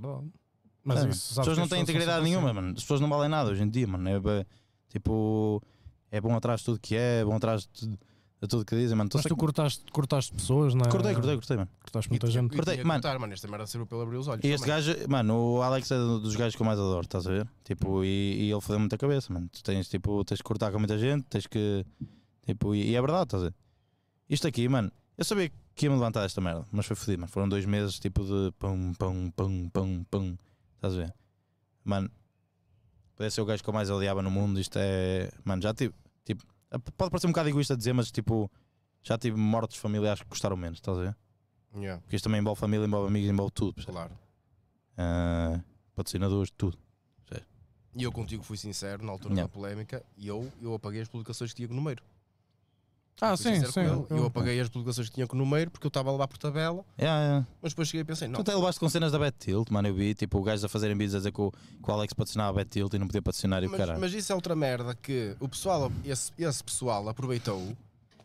verdade. Mas é, isso, as pessoas não têm integridade nenhuma, assim. mano. As pessoas não valem nada hoje em dia, mano. É, tipo, é bom atrás de tudo que é, é bom atrás de, de tudo que dizem, mano. Mas tu que... cortaste, cortaste pessoas, não é? Cortei, cortei, cortei, mano. Cortaste muita e, gente. E, cortei, e mano. Cortar, mano. Esta merda serviu pelo abrir os olhos. E este também. gajo, mano, o Alex é dos gajos que eu mais adoro, estás a ver? Tipo, e, e ele fodeu muita cabeça, mano. Tu tens, tipo, tens que cortar com muita gente, tens que. Tipo, e, e é verdade, estás a ver? Isto aqui, mano, eu sabia que que ia-me levantar esta merda, mas foi fodido, mano. Foram dois meses tipo de pum, pum, pum, pum, pum. Estás a ver? Mano, podia ser o gajo que eu mais odiava no mundo. Isto é. Mano, já tive. Tipo, pode parecer um bocado egoísta dizer, mas tipo, já tive mortes familiares que custaram menos, estás a ver? Yeah. Porque isto também envolve família, envolve amigos, envolve tudo. Percebe? Claro. Uh, ah, patrocinadores, tudo. E eu contigo fui sincero na altura yeah. da polémica e eu, eu apaguei as publicações que tinha no meio. Ah, sim, sim. Eu, eu apaguei as publicações que tinha com o número porque eu estava a levar por tabela. Yeah, yeah. Mas depois cheguei e pensei, não. Tu até levaste com cenas da Tilt, mano. Eu vi tipo o gajo a fazerem vídeos a dizer que o, Alex patrocinava a Tilt e não podia patrocinar e o caralho. Mas isso é outra merda que o pessoal, esse, esse pessoal aproveitou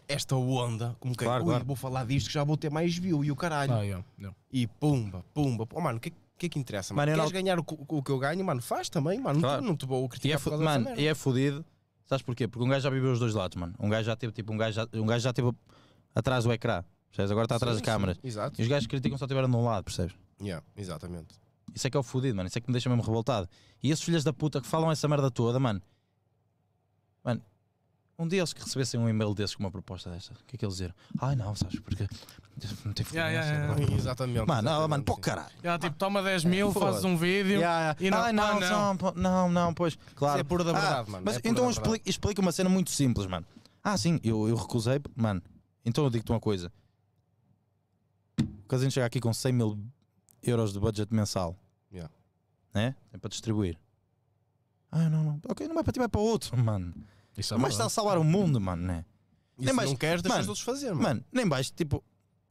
esta onda, como que é, claro, claro. vou falar disto que já vou ter mais view e o caralho. Ah, yeah, e pumba, pumba. Oh, mano, o que que é que interessa, mano? mano Queres não... ganhar o, o, que eu ganho, mano? Faz também, mano. Claro. Não, te, não te vou criticar e é por causa mano, E é fudido Sabes porquê? Porque um gajo já viveu os dois lados, mano. Um gajo já teve, tipo, um gajo já, um gajo já teve atrás do ecrã, percebes? Agora está atrás sim, das câmaras. Exato. E os gajos criticam só tiveram de um lado, percebes? Yeah, exatamente. Isso é que é o fodido, mano. Isso é que me deixa mesmo revoltado. E esses filhos da puta que falam essa merda toda, mano. Mano, um dia eles que recebessem um e-mail desses com uma proposta desta, o que é que eles diram? Ai não, sabes, porque não tem yeah, yeah, yeah. exatamente. Mano, exatamente. Ah, mano, pô, caralho. Yeah, tipo, toma 10 é, mil, fazes um vídeo yeah, yeah. e não, Ai, não, ah, não. não, não, pois, claro. Isso é pura da ah, verdade, ah, mano. Mas é então explica, uma cena muito simples, mano. Ah, sim, eu, eu recusei, mano. Então eu digo-te uma coisa. O Casino chega aqui com 100 mil euros de budget mensal. Yeah. Né? é para distribuir. Ah, não, não. Ok, não vai para ti, vai para outro, mano. Isso é mas está a salvar o mundo, mano, né? Isso nem mais, não queres deixar os outros fazer, mano. mano. nem mais, tipo.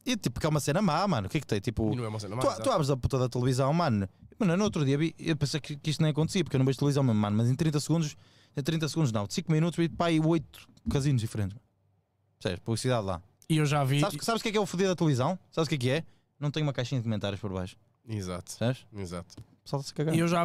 E tipo, que é uma cena má, mano. O que é que tem? Tipo, não é uma cena má, tu, tu abres a puta da televisão, mano. Mano, no outro dia vi, eu pensei que, que isto nem acontecia, porque eu não vejo televisão mesmo, mano. Mas em 30 segundos, em 30 segundos não, de 5 minutos, vi pá, 8 casinos diferentes. sério Publicidade lá. E eu já vi. Sabes, o que é que é o fodido da televisão? Sabes o que é que é? Não tem uma caixinha de comentários por baixo. Exato. Sabes? Exato. pessoal se cagar. E eu já vi.